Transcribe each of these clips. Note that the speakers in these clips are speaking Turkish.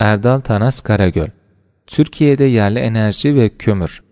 Erdal Tanas Karagöl Türkiye'de yerli enerji ve kömür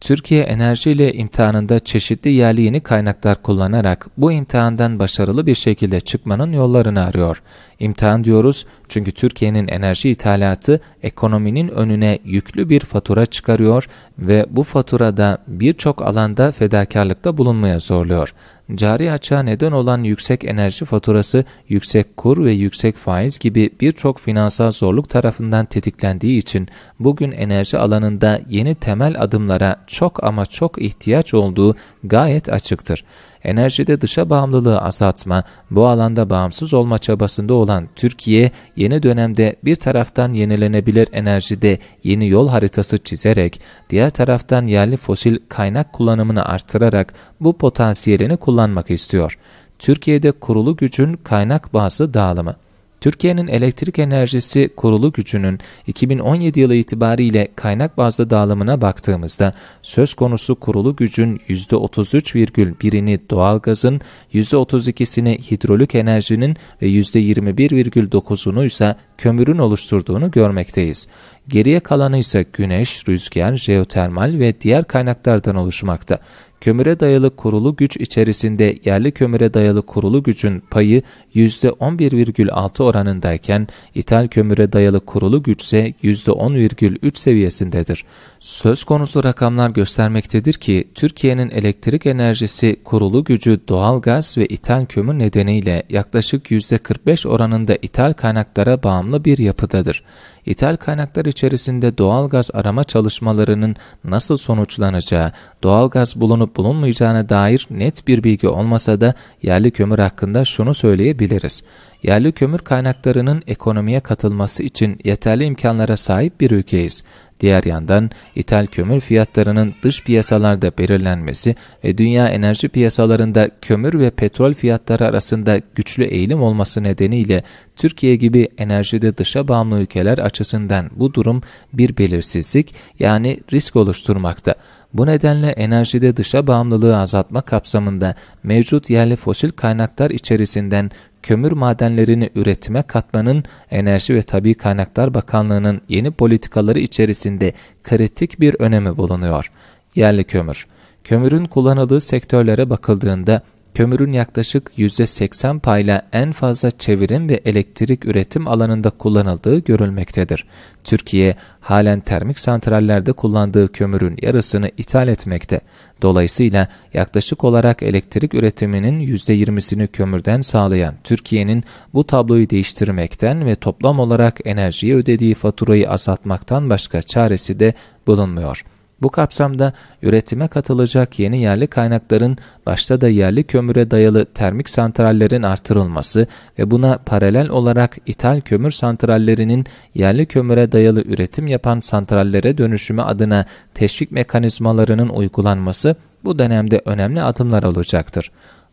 Türkiye enerjiyle imtihanında çeşitli yerli yeni kaynaklar kullanarak bu imtihandan başarılı bir şekilde çıkmanın yollarını arıyor. İmtihan diyoruz çünkü Türkiye'nin enerji ithalatı ekonominin önüne yüklü bir fatura çıkarıyor ve bu faturada birçok alanda fedakarlıkta bulunmaya zorluyor cari açığa neden olan yüksek enerji faturası, yüksek kur ve yüksek faiz gibi birçok finansal zorluk tarafından tetiklendiği için bugün enerji alanında yeni temel adımlara çok ama çok ihtiyaç olduğu gayet açıktır enerjide dışa bağımlılığı azaltma, bu alanda bağımsız olma çabasında olan Türkiye, yeni dönemde bir taraftan yenilenebilir enerjide yeni yol haritası çizerek, diğer taraftan yerli fosil kaynak kullanımını artırarak bu potansiyelini kullanmak istiyor. Türkiye'de kurulu gücün kaynak bazı dağılımı Türkiye'nin elektrik enerjisi kurulu gücünün 2017 yılı itibariyle kaynak bazlı dağılımına baktığımızda söz konusu kurulu gücün %33,1'ini doğalgazın, %32'sini hidrolik enerjinin ve %21,9'unu ise kömürün oluşturduğunu görmekteyiz. Geriye kalanı ise güneş, rüzgar, jeotermal ve diğer kaynaklardan oluşmakta. Kömüre dayalı kurulu güç içerisinde yerli kömüre dayalı kurulu gücün payı %11,6 oranındayken ithal kömüre dayalı kurulu güçse %10,3 seviyesindedir. Söz konusu rakamlar göstermektedir ki Türkiye'nin elektrik enerjisi kurulu gücü doğal gaz ve ithal kömür nedeniyle yaklaşık %45 oranında ithal kaynaklara bağımlı bir yapıdadır. İthal kaynaklar içerisinde doğal gaz arama çalışmalarının nasıl sonuçlanacağı, doğal gaz bulunup bulunmayacağına dair net bir bilgi olmasa da yerli kömür hakkında şunu söyleyebiliriz. Yerli kömür kaynaklarının ekonomiye katılması için yeterli imkanlara sahip bir ülkeyiz. Diğer yandan ithal kömür fiyatlarının dış piyasalarda belirlenmesi ve dünya enerji piyasalarında kömür ve petrol fiyatları arasında güçlü eğilim olması nedeniyle Türkiye gibi enerjide dışa bağımlı ülkeler açısından bu durum bir belirsizlik yani risk oluşturmakta. Bu nedenle enerjide dışa bağımlılığı azaltma kapsamında mevcut yerli fosil kaynaklar içerisinden kömür madenlerini üretime katmanın Enerji ve Tabi Kaynaklar Bakanlığı'nın yeni politikaları içerisinde kritik bir önemi bulunuyor. Yerli kömür Kömürün kullanıldığı sektörlere bakıldığında kömürün yaklaşık %80 payla en fazla çevirim ve elektrik üretim alanında kullanıldığı görülmektedir. Türkiye halen termik santrallerde kullandığı kömürün yarısını ithal etmekte. Dolayısıyla yaklaşık olarak elektrik üretiminin %20'sini kömürden sağlayan Türkiye'nin bu tabloyu değiştirmekten ve toplam olarak enerjiye ödediği faturayı azaltmaktan başka çaresi de bulunmuyor.'' Bu kapsamda üretime katılacak yeni yerli kaynakların başta da yerli kömüre dayalı termik santrallerin artırılması ve buna paralel olarak ithal kömür santrallerinin yerli kömüre dayalı üretim yapan santrallere dönüşümü adına teşvik mekanizmalarının uygulanması bu dönemde önemli adımlar olacaktır.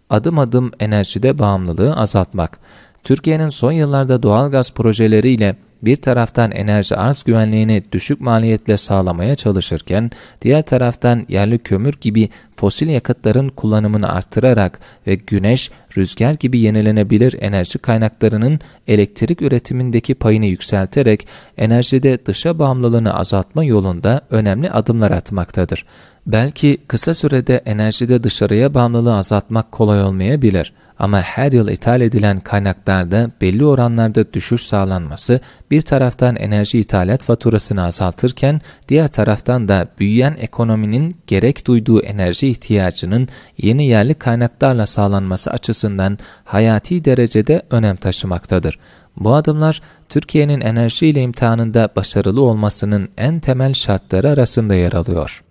Adım adım enerjide bağımlılığı azaltmak. Türkiye'nin son yıllarda doğal gaz projeleriyle bir taraftan enerji arz güvenliğini düşük maliyetle sağlamaya çalışırken, diğer taraftan yerli kömür gibi fosil yakıtların kullanımını artırarak ve güneş, rüzgar gibi yenilenebilir enerji kaynaklarının elektrik üretimindeki payını yükselterek enerjide dışa bağımlılığını azaltma yolunda önemli adımlar atmaktadır. Belki kısa sürede enerjide dışarıya bağımlılığı azaltmak kolay olmayabilir ama her yıl ithal edilen kaynaklarda belli oranlarda düşüş sağlanması bir taraftan enerji ithalat faturasını azaltırken diğer taraftan da büyüyen ekonominin gerek duyduğu enerji ihtiyacının yeni yerli kaynaklarla sağlanması açısından hayati derecede önem taşımaktadır. Bu adımlar Türkiye'nin enerji ile imtihanında başarılı olmasının en temel şartları arasında yer alıyor.